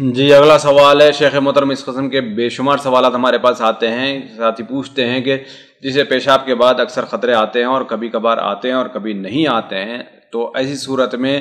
जी अगला सवाल है शेख मोहतरम इस कस्म के बेशुमार सवाल हमारे पास आते हैं साथ ही पूछते हैं कि जिसे पेशाब के बाद अक्सर ख़तरे आते हैं और कभी कभार आते हैं और कभी नहीं आते हैं तो ऐसी सूरत में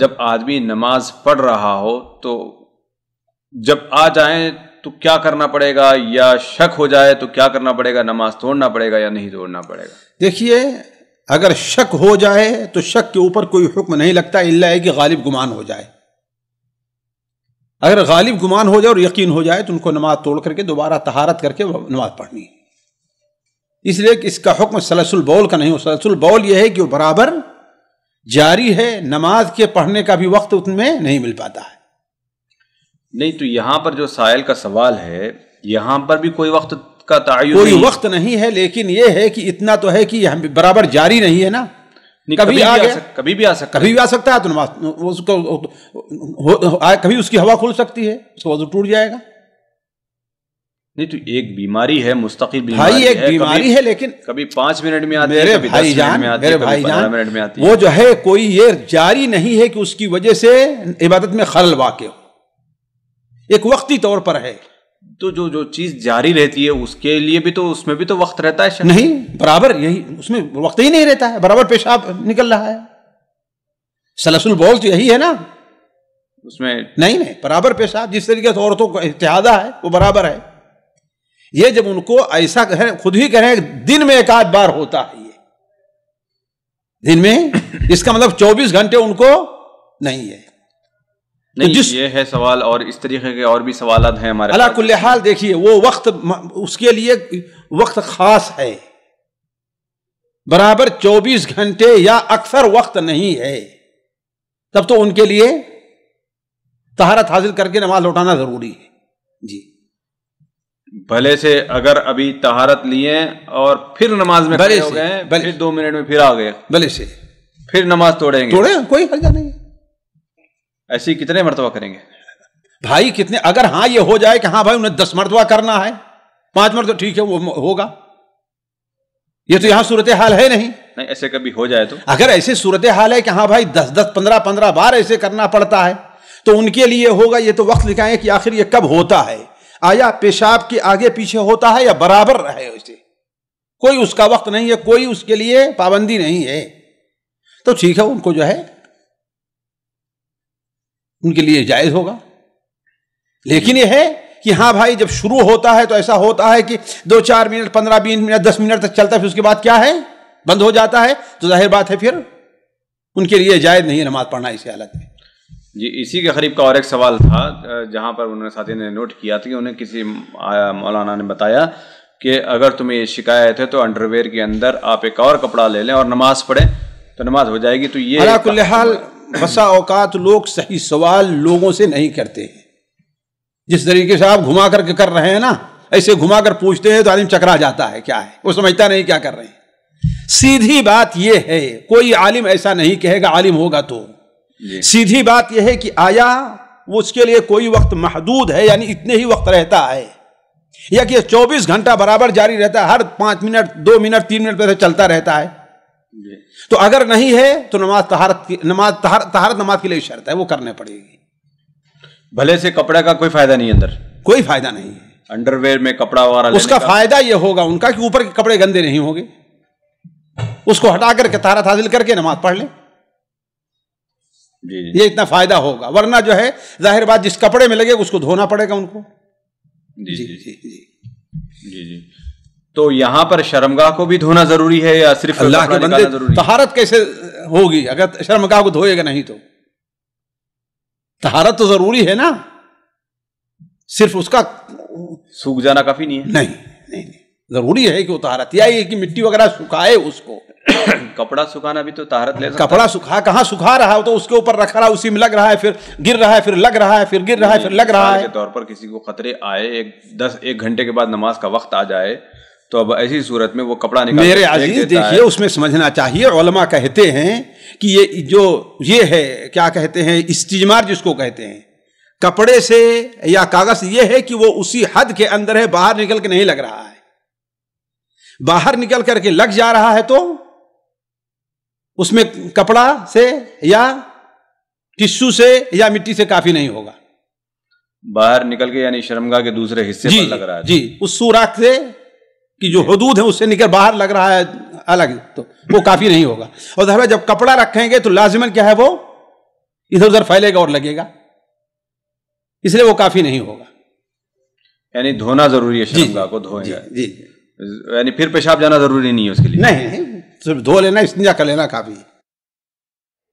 जब आदमी नमाज पढ़ रहा हो तो जब आ जाए तो क्या करना पड़ेगा या शक हो जाए तो क्या करना पड़ेगा नमाज तोड़ना पड़ेगा या नहीं तोड़ना पड़ेगा देखिए अगर शक हो जाए तो शक के ऊपर कोई हुक्म नहीं लगता इल्ला है कि गालिब गुमान हो जाए अगर गालिब गुमान हो जाए और यकीन हो जाए तो उनको नमाज तोड़ करके दोबारा तहारत करके नमाज पढ़नी है इसलिए इसका हुक्म सलसुल बौल का नहीं हो सलसल बौल यह है कि वो बराबर जारी है नमाज के पढ़ने का भी वक्त उसमें नहीं मिल पाता है नहीं तो यहाँ पर जो साइल का सवाल है यहाँ पर भी कोई वक्त का तय कोई वक्त नहीं है लेकिन यह है कि इतना तो है कि बराबर जारी नहीं है ना कभी आ गया कभी भी आ सकता कभी भी आ सकता है तो नमाज उसको कभी उसकी हवा खुल सकती है उसका वजू टूट जाएगा नहीं तो एक बीमारी है मुस्तकिल बीमारी भाई एक है, बीमारी है लेकिन कभी पांच मिनट में आती मेरे भाई जान मेरे भाई जान मिनट में आती वो जो है कोई ये जारी नहीं है कि उसकी वजह से इबादत में खलल वाक़ हो एक वक्ती तौर पर है तो जो जो चीज जारी रहती है उसके लिए भी तो उसमें भी तो वक्त रहता है नहीं बराबर यही उसमें वक्त ही नहीं रहता है बराबर पेशाब निकल रहा है सलसुल बोल तो यही है ना उसमें नहीं नहीं बराबर पेशाब जिस तरीके से औरतों का इतिहादा है वो बराबर है ये जब उनको ऐसा कहें खुद ही कह रहे हैं दिन में एक आध बार होता है ये दिन में इसका मतलब 24 घंटे उनको नहीं है तो नहीं तो जिस ये है सवाल और इस तरीके के और भी सवाल हैं हमारे अला हाल देखिए वो वक्त उसके लिए वक्त खास है बराबर 24 घंटे या अक्सर वक्त नहीं है तब तो उनके लिए तहारत हासिल करके नमाज लौटाना जरूरी है जी भले से अगर अभी तहारत लिए और फिर नमाज में भले हो गए फिर दो मिनट में फिर आ गए भले से फिर नमाज तोड़ेंगे तोड़े कोई हर्जा नहीं ऐसे ही कितने मरतबा करेंगे भाई कितने अगर हाँ ये हो जाए कि हाँ भाई उन्हें दस मरतबा करना है पांच मरतबा तो ठीक है वो होगा ये तो यहां सूरत हाल है नहीं नहीं ऐसे कभी हो जाए तो अगर ऐसी सूरत हाल है कि हाँ भाई दस दस पंद्रह पंद्रह बार ऐसे करना पड़ता है तो उनके लिए होगा ये तो वक्त लिखाएं कि आखिर ये कब होता है आया पेशाब के आगे पीछे होता है या बराबर रहे उसे कोई उसका वक्त नहीं है कोई उसके लिए पाबंदी नहीं है तो ठीक है उनको जो है उनके लिए जायज होगा लेकिन यह है कि हाँ भाई जब शुरू होता है तो ऐसा होता है कि दो चार मिनट पंद्रह बीस मिनट दस मिनट तक चलता है फिर उसके बाद क्या है बंद हो जाता है तो जाहिर बात है फिर उनके लिए जायज नहीं है नमाज पढ़ना इसी हालत में जी इसी के करीब का और एक सवाल था जहां पर उन्होंने साथी ने नोट किया था कि उन्हें किसी मौलाना ने बताया कि अगर तुम्हें ये शिकायत है तो अंडरवेयर के अंदर आप एक और कपड़ा ले लें और नमाज पढ़ें तो नमाज हो जाएगी तो ये कुल्ल बसा औकात लोग सही सवाल लोगों से नहीं करते हैं जिस तरीके से आप घुमा करके कर रहे हैं ना ऐसे घुमा कर पूछते हैं तो आदमी चकरा जाता है क्या है वो समझता नहीं क्या कर रहे हैं सीधी बात यह है कोई आलिम ऐसा नहीं कहेगा आलिम होगा तो सीधी बात यह है कि आया वो उसके लिए कोई वक्त महदूद है यानी इतने ही वक्त रहता है या कि 24 घंटा बराबर जारी रहता है हर पांच मिनट दो मिनट तीन मिनट पर तो चलता रहता है तो अगर नहीं है तो नमाज तहारत की नमाज तहारत नमाज के लिए शर्त है वो करने पड़ेगी भले से कपड़े का कोई फायदा नहीं अंदर कोई फायदा नहीं है अंडरवेयर में कपड़ा वगैरह उसका फायदा यह होगा उनका कि ऊपर के कपड़े गंदे नहीं होंगे उसको हटा करके तहारत हासिल करके नमाज पढ़ ले जी ये इतना फायदा होगा वरना जो है जाहिर बात जिस कपड़े में लगे उसको धोना पड़ेगा उनको जी जी जी जी जी, जी। तो यहाँ पर शर्मगाह को भी धोना जरूरी है या सिर्फ अल्लाह के बंदे तहारत कैसे होगी अगर शर्मगाह को धोएगा नहीं तो तहारत तो जरूरी है ना सिर्फ उसका सूख जाना काफी नहीं है नहीं नहीं, नहीं। जरूरी है कि वो तहारत या ये कि मिट्टी वगैरह सुखाए उसको कपड़ा सुखाना भी तो तहारत ले कपड़ा सुखा कहाँ सुखा रहा है तो उसके ऊपर रखा रहा उसी में लग रहा है फिर गिर रहा है फिर लग रहा है फिर गिर रहा है फिर लग रहा है तौर पर किसी को खतरे आए एक दस एक घंटे के बाद नमाज का वक्त आ जाए तो अब ऐसी सूरत में वो कपड़ा निकाल मेरे अजीज देखिए उसमें समझना चाहिए ओलमा कहते हैं कि ये जो ये है क्या कहते हैं इस्तीमार जिसको कहते हैं कपड़े से या कागज ये है कि वो उसी हद के अंदर है बाहर निकल के नहीं लग रहा है बाहर निकल करके लग जा रहा है तो उसमें कपड़ा से या टिश्यू से या मिट्टी से काफी नहीं होगा बाहर निकल के यानी शर्मगा के दूसरे हिस्से पर लग रहा है जी उस सुराख से कि जो हदूद है उससे निकल बाहर लग रहा है अलग तो वो काफ़ी नहीं होगा और धर्म जब कपड़ा रखेंगे तो लाजमन क्या है वो इधर उधर फैलेगा और लगेगा इसलिए वो काफ़ी नहीं होगा यानी धोना जरूरी है जी, को धोएगा जी, जी, जी यानी फिर पेशाब जाना जरूरी नहीं है उसके लिए नहीं सिर्फ धो लेना इस्तीजा कर लेना काफ़ी है